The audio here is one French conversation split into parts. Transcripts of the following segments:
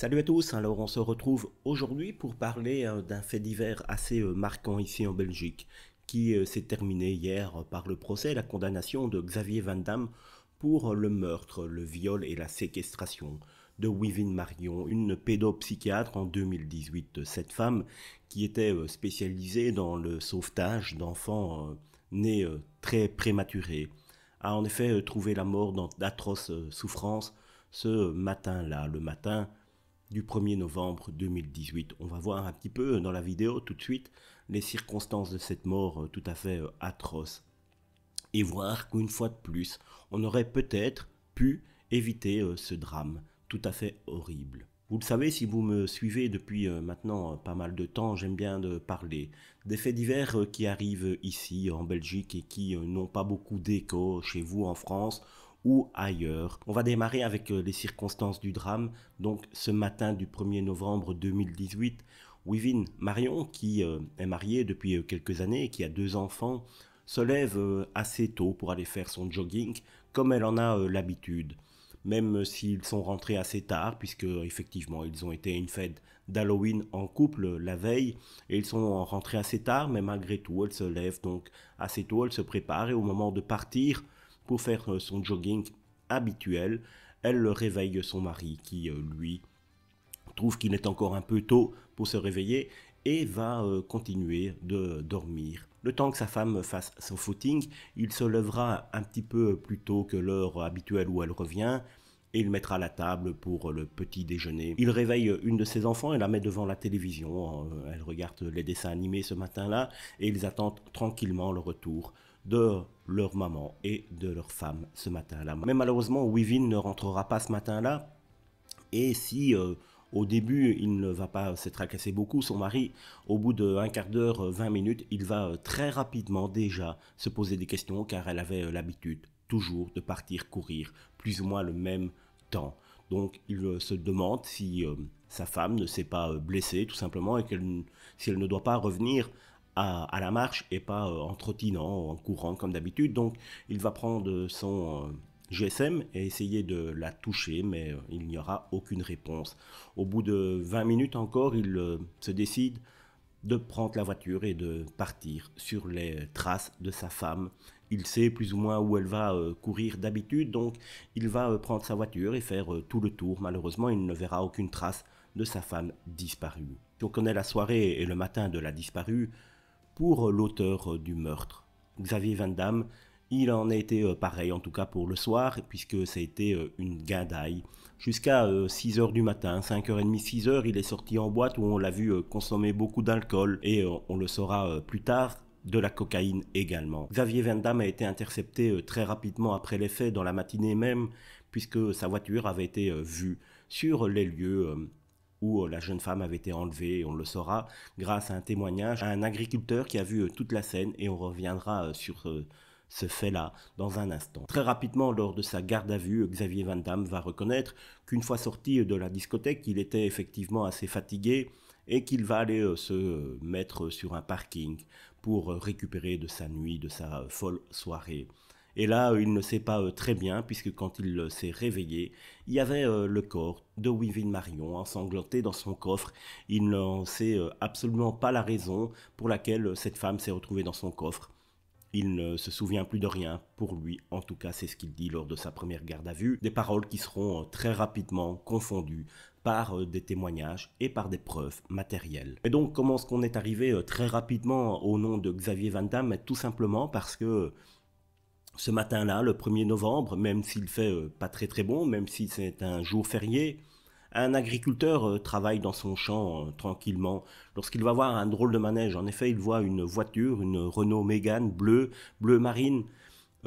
Salut à tous, alors on se retrouve aujourd'hui pour parler euh, d'un fait divers assez euh, marquant ici en Belgique, qui euh, s'est terminé hier par le procès la condamnation de Xavier Van Damme pour le meurtre, le viol et la séquestration de Wivine Marion, une pédopsychiatre en 2018. Cette femme qui était spécialisée dans le sauvetage d'enfants nés très prématurés a en effet trouvé la mort dans d'atroces souffrances ce matin-là, le matin du 1er novembre 2018. On va voir un petit peu dans la vidéo tout de suite les circonstances de cette mort euh, tout à fait euh, atroce et voir qu'une fois de plus, on aurait peut-être pu éviter euh, ce drame tout à fait horrible. Vous le savez, si vous me suivez depuis maintenant pas mal de temps, j'aime bien de parler des faits divers qui arrivent ici en Belgique et qui n'ont pas beaucoup d'écho chez vous en France ou ailleurs. On va démarrer avec euh, les circonstances du drame, donc ce matin du 1er novembre 2018. Wivin Marion, qui euh, est mariée depuis euh, quelques années et qui a deux enfants, se lève assez tôt pour aller faire son jogging, comme elle en a l'habitude même s'ils sont rentrés assez tard, puisque effectivement ils ont été à une fête d'Halloween en couple la veille, et ils sont rentrés assez tard, mais malgré tout elle se lève donc assez tôt, elle se prépare, et au moment de partir, pour faire euh, son jogging habituel. Elle réveille son mari qui, euh, lui, trouve qu'il est encore un peu tôt pour se réveiller et va euh, continuer de dormir. Le temps que sa femme fasse son footing, il se lèvera un petit peu plus tôt que l'heure habituelle où elle revient et il mettra la table pour le petit déjeuner. Il réveille une de ses enfants et la met devant la télévision. Elle regarde les dessins animés ce matin-là et ils attendent tranquillement le retour de leur maman et de leur femme ce matin-là. Mais malheureusement, Wivin ne rentrera pas ce matin-là. Et si euh, au début, il ne va pas s'être tracasser beaucoup, son mari, au bout d'un quart d'heure, 20 euh, minutes, il va euh, très rapidement déjà se poser des questions car elle avait l'habitude toujours de partir courir plus ou moins le même temps. Donc il se demande si sa femme ne s'est pas blessée tout simplement et qu'elle si elle ne doit pas revenir à, la marche et pas euh, en trottinant, en courant comme d'habitude. Donc il va prendre son euh, GSM et essayer de la toucher, mais euh, il n'y aura aucune réponse. Au bout de 20 minutes encore, il se décide de prendre la voiture et de partir sur les traces de sa femme. Il sait plus ou moins où elle va courir d'habitude, donc il va prendre sa voiture et faire tout le tour. Malheureusement, il ne verra aucune trace de sa femme disparue. Si on connaît la soirée et le matin de la disparue, pour l'auteur euh, du meurtre. Xavier Van Damme, il en a été euh, pareil, en tout cas pour le soir, puisque ça a été euh, une guindaille. Jusqu'à 6h du matin, 5h30, 6h, il est sorti en boîte où on l'a vu consommer beaucoup d'alcool et on le saura plus tard, de la cocaïne également. Xavier Van Damme a été intercepté très rapidement après les faits, dans la matinée même, puisque sa voiture avait été vue sur les lieux où euh, la jeune femme avait été enlevée, on le saura, grâce à un témoignage à un agriculteur qui a vu euh, toute la scène et on reviendra euh, sur ce fait-là dans un instant. Très rapidement, lors de sa garde à vue, Xavier Van Damme va reconnaître qu'une fois sorti de la discothèque, il était effectivement assez fatigué et qu'il va aller se mettre sur un parking pour récupérer de sa nuit, de sa folle soirée. Et là, euh, il ne sait pas euh, très bien, puisque quand il euh, s'est réveillé, il y avait le corps de Wivin Marion ensanglanté dans son coffre. Il n'en sait absolument pas la raison pour laquelle cette femme s'est retrouvée dans son coffre. Il ne se souvient plus de rien, pour lui en tout cas c'est ce qu'il dit lors de sa première garde à vue, des paroles qui seront très rapidement confondues par des témoignages et par des preuves matérielles. Et donc comment est-ce qu'on est arrivé très rapidement au nom de Xavier Van Damme Tout simplement parce que ce matin-là, le 1er novembre, même s'il fait euh, pas très très bon, même si c'est un jour férié, un agriculteur euh, travaille dans son champ euh, tranquillement. Lorsqu'il va voir un drôle de manège, en effet, il voit une voiture, une Renault Mégane bleue, bleu marine,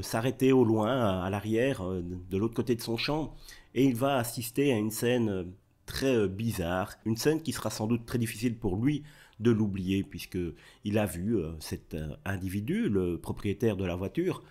s'arrêter au loin, à, l'arrière, de l'autre côté de son champ, et il va assister à une scène très bizarre, une scène qui sera sans doute très difficile pour lui de l'oublier, puisque il a vu cet individu, le propriétaire de la voiture,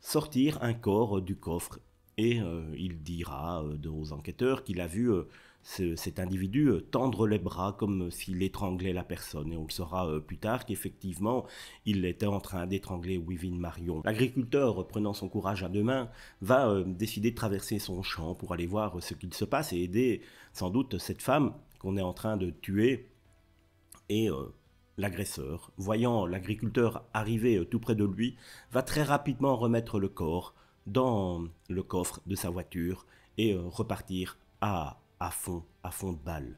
sortir un corps du coffre et euh, il dira euh, aux enquêteurs qu'il a vu euh, cet individu tendre les bras comme s'il étranglait la personne. Et on le saura plus tard qu'effectivement, il était en train d'étrangler Wivin Marion. L'agriculteur, prenant son courage à deux mains, va décider de traverser son champ pour aller voir ce qu'il se passe et aider sans doute cette femme qu'on est en train de tuer. Et L'agresseur, voyant l'agriculteur arriver euh, tout près de lui, va très rapidement remettre le corps dans le coffre de sa voiture et euh, repartir à, à fond, à fond de balle.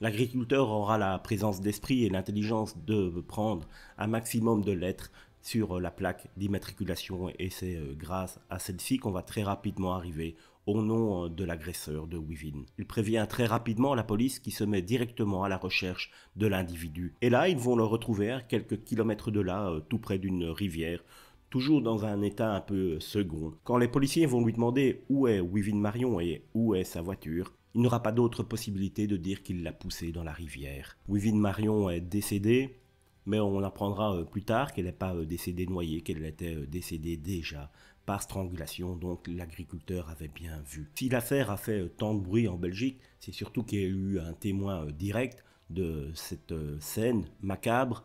L'agriculteur aura la présence d'esprit et l'intelligence de prendre un maximum de lettres sur euh, la plaque d'immatriculation et c'est grâce à celle-ci qu'on va très rapidement arriver au nom euh, de l'agresseur de Wivin. Il prévient très rapidement la police qui se met directement à la recherche de l'individu. Et là, ils vont le retrouver à quelques kilomètres de là, euh, tout près d'une rivière, toujours dans un état un peu euh, second. Quand les policiers vont lui demander où est Wivin Marion et où est sa voiture, il n'aura pas d'autre possibilité de dire qu'il l'a poussée dans la rivière. Wivin Marion est décédée, mais on apprendra plus tard qu'elle n'est pas décédée noyée, qu'elle était décédée déjà par strangulation, donc l'agriculteur avait bien vu. Si l'affaire a fait euh, tant de bruit en Belgique, c'est surtout qu'il y a eu un témoin euh, direct de cette euh, scène macabre,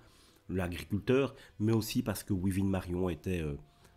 l'agriculteur, mais aussi parce que Wivin Marion était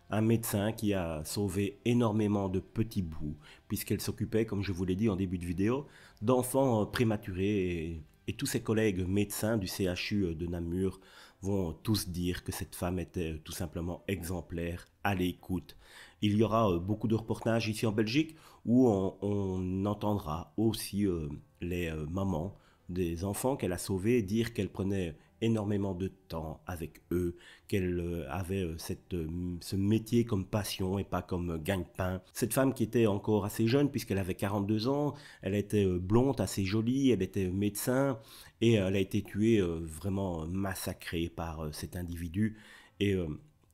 un médecin qui a sauvé énormément de petits bouts, puisqu'elle s'occupait, comme je vous l'ai dit en début de vidéo, d'enfants prématurés et, tous ses collègues médecins du CHU de Namur vont tous dire que cette femme était tout simplement exemplaire à l'écoute. Il y aura euh, beaucoup de reportages ici en Belgique où on, entendra aussi euh, les euh, mamans des enfants qu'elle a sauvés dire qu'elle prenait énormément de temps avec eux, qu'elle avait cette, ce métier comme passion et pas comme gagne-pain. Cette femme qui était encore assez jeune, puisqu'elle avait 42 ans, elle était blonde, assez jolie, elle était médecin, et elle a été tuée, vraiment massacrée par cet individu. Et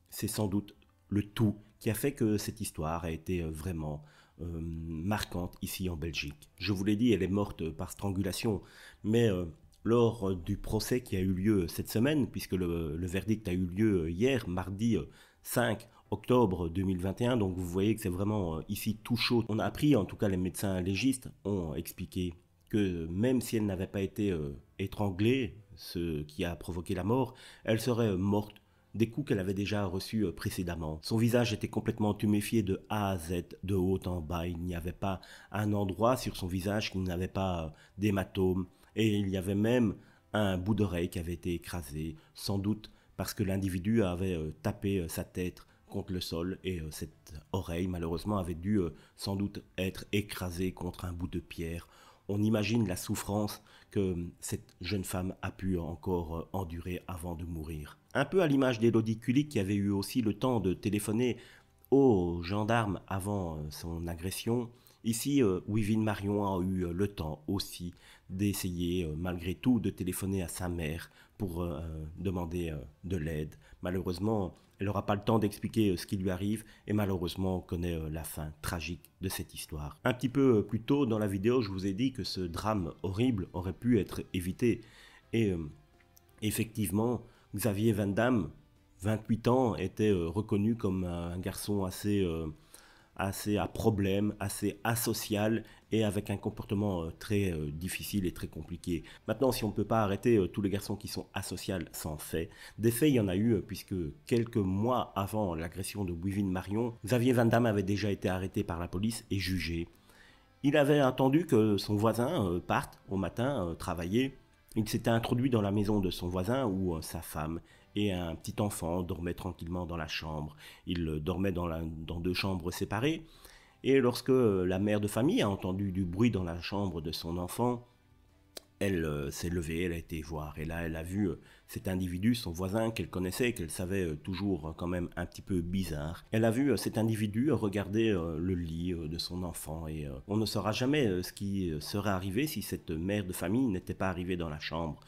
c'est sans doute le tout qui a fait que cette histoire a été euh, vraiment euh, marquante ici en Belgique. Je vous l'ai dit, elle est morte par strangulation, mais euh, lors du procès qui a eu lieu cette semaine, puisque le, verdict a eu lieu hier, mardi 5 octobre 2021, donc vous voyez que c'est vraiment ici tout chaud. On a appris, en tout cas les médecins légistes ont expliqué que même si elle n'avait pas été étranglée, ce qui a provoqué la mort, elle serait morte des coups qu'elle avait déjà reçus euh, précédemment. Son visage était complètement tuméfié de A à Z, de haut en bas. Il n'y avait pas un endroit sur son visage qui n'avait pas euh, d'hématome. Et il y avait même un bout d'oreille qui avait été écrasé, sans doute parce que l'individu avait euh, tapé sa tête contre le sol et cette oreille malheureusement avait dû sans doute être écrasée contre un bout de pierre on imagine la souffrance que cette jeune femme a pu encore euh, endurer avant de mourir. Un peu à l'image d'Elodie Kulik qui avait eu aussi le temps de téléphoner aux gendarmes avant euh, son agression, ici Wivine euh, Marion a eu le temps aussi d'essayer malgré tout de téléphoner à sa mère pour demander de l'aide. Malheureusement, elle n'aura pas le temps d'expliquer euh, ce qui lui arrive et malheureusement connaît euh, la fin tragique de cette histoire. Un petit peu euh, plus tôt dans la vidéo, je vous ai dit que ce drame horrible aurait pu être évité. Et effectivement, Xavier Van Damme, 28 ans, était reconnu comme un garçon assez assez à problème, assez asocial et avec un comportement euh, très euh, difficile et très compliqué. Maintenant, si on ne peut pas arrêter euh, tous les garçons qui sont asociales sans fait, des faits, il y en a eu puisque quelques mois avant l'agression de Wivin Marion, Xavier Van Damme avait déjà été arrêté par la police et jugé. Il avait attendu que son voisin parte au matin travailler. Il s'était introduit dans la maison de son voisin ou sa femme et un petit enfant dormait tranquillement dans la chambre. Il euh, dormait dans, deux chambres séparées. Et lorsque la mère de famille a entendu du bruit dans la chambre de son enfant, elle euh, s'est levée, elle a été voir, et là elle a vu euh, cet individu, son voisin qu'elle connaissait, qu'elle savait toujours quand même un petit peu bizarre. Elle a vu cet individu regarder le lit de son enfant, et on ne saura jamais ce qui serait arrivé si cette mère de famille n'était pas arrivée dans la chambre.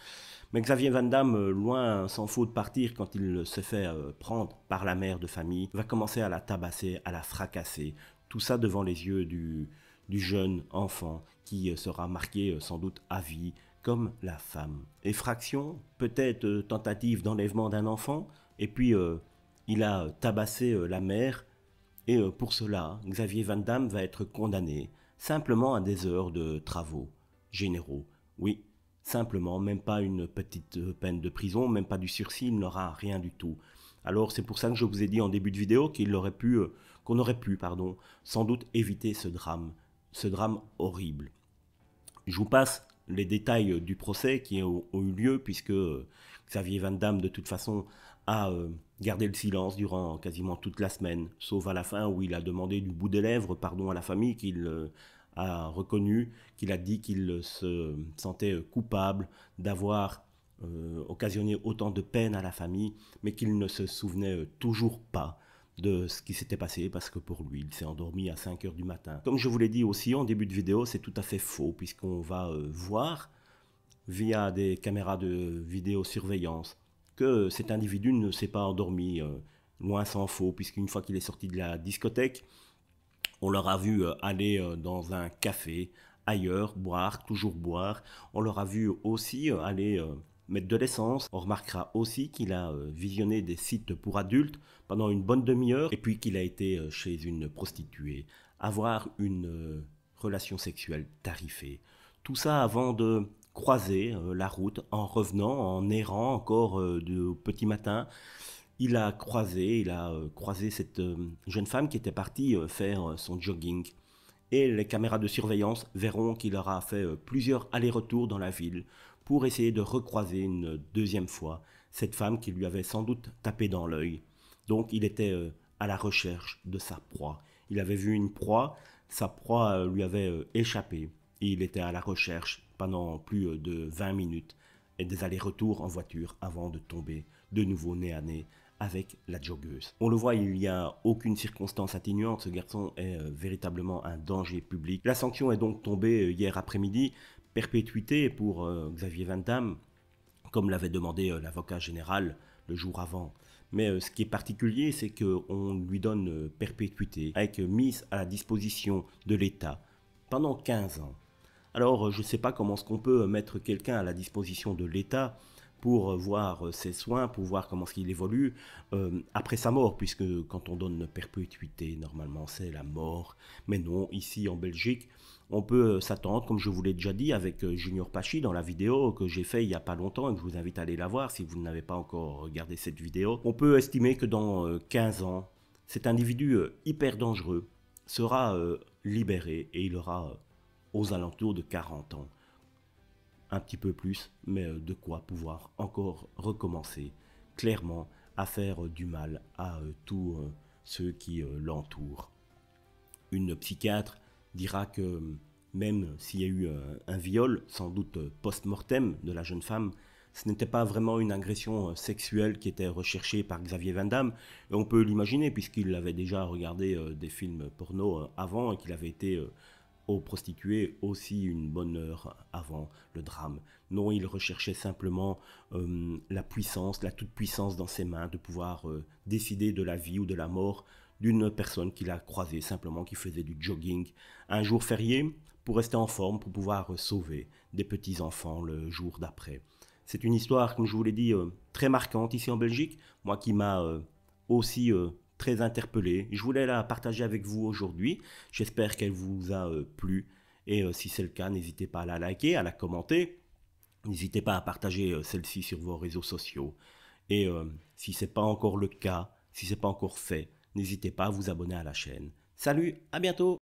Mais Xavier Van Damme, euh, loin s'en faut de partir quand il se fait euh, prendre par la mère de famille, va commencer à la tabasser, à la fracasser, tout ça devant les yeux du, jeune enfant qui euh, sera marqué sans doute à vie comme la femme. Effraction, peut-être tentative d'enlèvement d'un enfant, et puis il a tabassé la mère, et pour cela, Xavier Van Damme va être condamné simplement à des heures de travaux généraux. Oui, Simplement, même pas une petite euh, peine de prison, même pas du sursis, il n'aura rien du tout. Alors c'est pour ça que je vous ai dit en début de vidéo qu'il aurait pu, euh, qu'on aurait pu, pardon, sans doute éviter ce drame, ce drame horrible. Je vous passe les détails euh, du procès qui ont, eu lieu puisque Xavier Van Damme de toute façon a gardé le silence durant quasiment toute la semaine, sauf à la fin où il a demandé du bout des lèvres pardon à la famille qu'il a reconnu qu'il a dit qu'il se sentait coupable d'avoir euh, occasionné autant de peine à la famille, mais qu'il ne se souvenait toujours pas de ce qui s'était passé parce que pour lui, il s'est endormi à 5 heures du matin. Comme je vous l'ai dit aussi en début de vidéo, c'est tout à fait faux puisqu'on va euh, voir via des caméras de vidéosurveillance que cet individu ne s'est pas endormi. Euh, loin s'en faut, puisqu'une fois qu'il est sorti de la discothèque, on leur a vu euh, aller euh, dans un café, ailleurs, boire, toujours boire. On leur a vu aussi euh, aller mettre de l'essence. On remarquera aussi qu'il a visionné des sites pour adultes pendant une bonne demi-heure et puis qu'il a été chez une prostituée. Avoir une relation sexuelle tarifée. Tout ça avant de croiser la route en revenant, en errant encore de petit matin il a croisé, il a euh, croisé cette euh, jeune femme qui était partie euh, faire son jogging. Et les caméras de surveillance verront qu'il aura fait plusieurs allers-retours dans la ville pour essayer de recroiser une deuxième fois cette femme qui lui avait sans doute tapé dans l'œil. Donc il était à la recherche de sa proie. Il avait vu une proie, sa proie lui avait échappé. Et il était à la recherche pendant plus de 20 minutes et des allers-retours en voiture avant de tomber de nouveau nez à nez avec la joggeuse. On le voit, il n'y a aucune circonstance atténuante, ce garçon est euh, véritablement un danger public. La sanction est donc tombée euh, hier après-midi, perpétuité pour euh, Xavier Van comme l'avait demandé l'avocat général le jour avant. Mais ce qui est particulier, c'est qu'on lui donne perpétuité, avec mise à la disposition de l'État pendant 15 ans. Alors, euh, je ne sais pas comment est-ce qu'on peut euh, mettre quelqu'un à la disposition de l'État pour euh, voir ses soins, pour voir comment est-ce qu'il évolue après sa mort, puisque quand on donne perpétuité, normalement, c'est la mort. Mais non, ici en Belgique, on peut s'attendre, comme je vous l'ai déjà dit, avec Junior Pachi dans la vidéo que j'ai fait il n'y a pas longtemps et je vous invite à aller la voir si vous n'avez pas encore regardé cette vidéo. On peut estimer que dans 15 ans, cet individu hyper dangereux sera libéré et il aura aux alentours de 40 ans. Un petit peu plus, mais euh, de quoi pouvoir encore recommencer clairement à faire euh, du mal à euh, tous ceux qui l'entourent. Une psychiatre dira que même s'il y a eu un viol, sans doute post-mortem, de la jeune femme, ce n'était pas vraiment une agression sexuelle qui était recherchée par Xavier Van Damme. Et on peut l'imaginer puisqu'il avait déjà regardé des films porno avant et qu'il avait été aux prostituées aussi une bonne heure avant le drame. Non, il recherchait simplement euh, la puissance, la toute-puissance dans ses mains de pouvoir euh, décider de la vie ou de la mort d'une personne qu'il a croisée, simplement qui faisait du jogging un jour férié pour rester en forme, pour pouvoir euh, sauver des petits-enfants le jour d'après. C'est une histoire, comme je vous l'ai dit, très marquante ici en Belgique, moi qui m'a aussi très interpellé. Je voulais la partager avec vous aujourd'hui. J'espère qu'elle vous a euh, plu. Et euh, si c'est le cas, n'hésitez pas à la liker, à la commenter. N'hésitez pas à partager euh, celle-ci sur vos réseaux sociaux. Et si c'est pas encore le cas, si c'est pas encore fait, n'hésitez pas à vous abonner à la chaîne. Salut, à bientôt